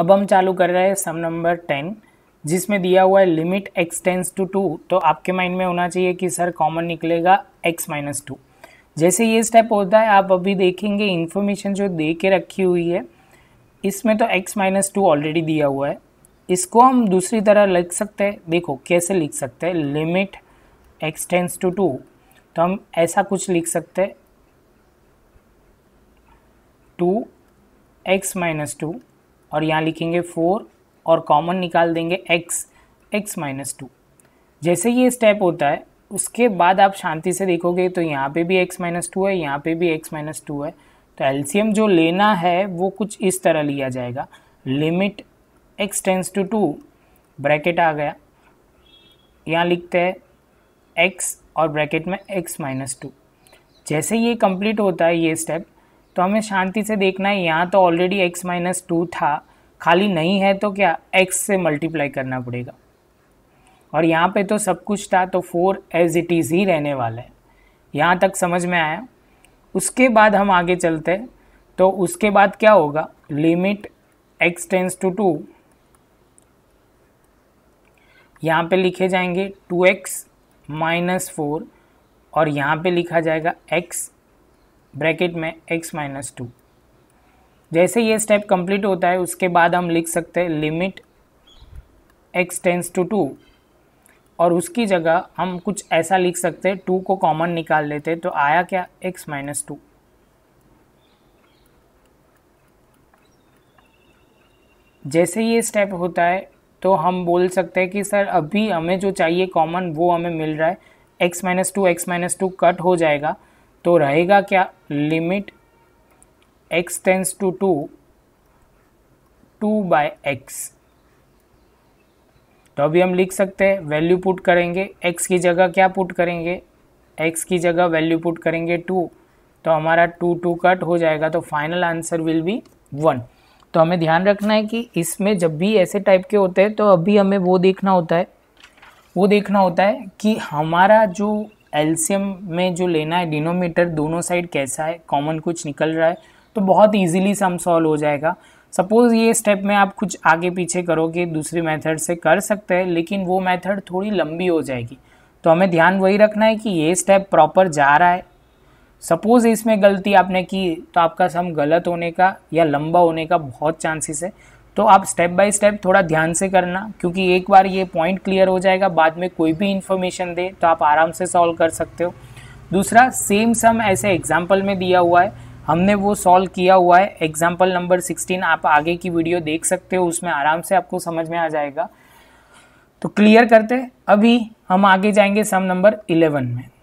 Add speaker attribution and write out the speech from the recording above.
Speaker 1: अब हम चालू कर रहे हैं सम नंबर टेन जिसमें दिया हुआ है limit x tends to two तो आपके माइंड में होना चाहिए कि सर कॉमन निकलेगा एक्स माइनस टू जैसे ये स्टेप होता है आप अभी देखेंगे इन्फॉर्मेशन जो दे के रखी हुई है इसमें तो एक्स माइनस टू ऑलरेडी दिया हुआ है इसको हम दूसरी तरह लिख सकते हैं देखो कैसे लिख सकते हैं limit x tends to two तो हम ऐसा कुछ लिख सकते हैं टू एक्स माइनस टू और यहाँ लिखेंगे फोर और कॉमन निकाल देंगे एक्स एक्स माइनस टू जैसे ये स्टेप होता है उसके बाद आप शांति से देखोगे तो यहाँ पे भी एक्स माइनस टू है यहाँ पे भी एक्स माइनस टू है तो एलसीएम जो लेना है वो कुछ इस तरह लिया जाएगा limit x tends to two bracket आ गया यहाँ लिखते हैं एक्स और ब्रैकेट में एक्स माइनस टू जैसे ये कंप्लीट होता है ये स्टेप तो हमें शांति से देखना है यहाँ तो ऑलरेडी एक्स माइनस टू था खाली नहीं है तो क्या एक्स से मल्टीप्लाई करना पड़ेगा और यहाँ पे तो सब कुछ था तो फोर एज इट इज़ ही रहने वाला है यहाँ तक समझ में आया उसके बाद हम आगे चलते हैं तो उसके बाद क्या होगा limit x tends to two यहाँ पे लिखे जाएंगे टू एक्स माइनस फोर और यहाँ पे लिखा जाएगा एक्स ब्रैकेट में x माइनस टू जैसे ये स्टेप कंप्लीट होता है उसके बाद हम लिख सकते हैं limit x tends to two और उसकी जगह हम कुछ ऐसा लिख सकते हैं टू को कॉमन निकाल लेते तो आया क्या x माइनस टू जैसे ये स्टेप होता है तो हम बोल सकते हैं कि सर अभी हमें जो चाहिए कॉमन वो हमें मिल रहा है x minus two x minus two cut हो जाएगा तो रहेगा क्या limit x tends to two two by x तो अभी हम लिख सकते हैं वैल्यू पुट करेंगे एक्स की जगह क्या पुट करेंगे एक्स की जगह वैल्यू पुट करेंगे टू तो हमारा टू टू कट हो जाएगा तो final answer will be one तो हमें ध्यान रखना है कि इसमें जब भी ऐसे टाइप के होते हैं तो अभी हमें वो देखना होता है वो देखना होता है कि हमारा जो एल्शियम में जो लेना है डिनोमीटर दोनों साइड कैसा है कॉमन कुछ निकल रहा है तो बहुत ईजिली सम सॉल्व हो जाएगा सपोज़ ये स्टेप में आप कुछ आगे पीछे करोगे दूसरी मेथड से कर सकते हैं लेकिन वो मेथड थोड़ी लंबी हो जाएगी तो हमें ध्यान वही रखना है कि ये स्टेप प्रॉपर जा रहा है सपोज़ इसमें गलती आपने की तो आपका सम गलत होने का या लंबा होने का बहुत चांसेस है तो आप स्टेप बाय स्टेप थोड़ा ध्यान से करना क्योंकि एक बार ये पॉइंट क्लियर हो जाएगा बाद में कोई भी इन्फॉर्मेशन दे तो आप आराम से सॉल्व कर सकते हो दूसरा सेम सम ऐसे एग्जाम्पल में दिया हुआ है हमने वो सॉल्व किया हुआ है एग्जाम्पल नंबर सिक्सटीन आप आगे की वीडियो देख सकते हो उसमें आराम से आपको समझ में आ जाएगा तो क्लियर करते अभी हम आगे जाएंगे सम नंबर इलेवन में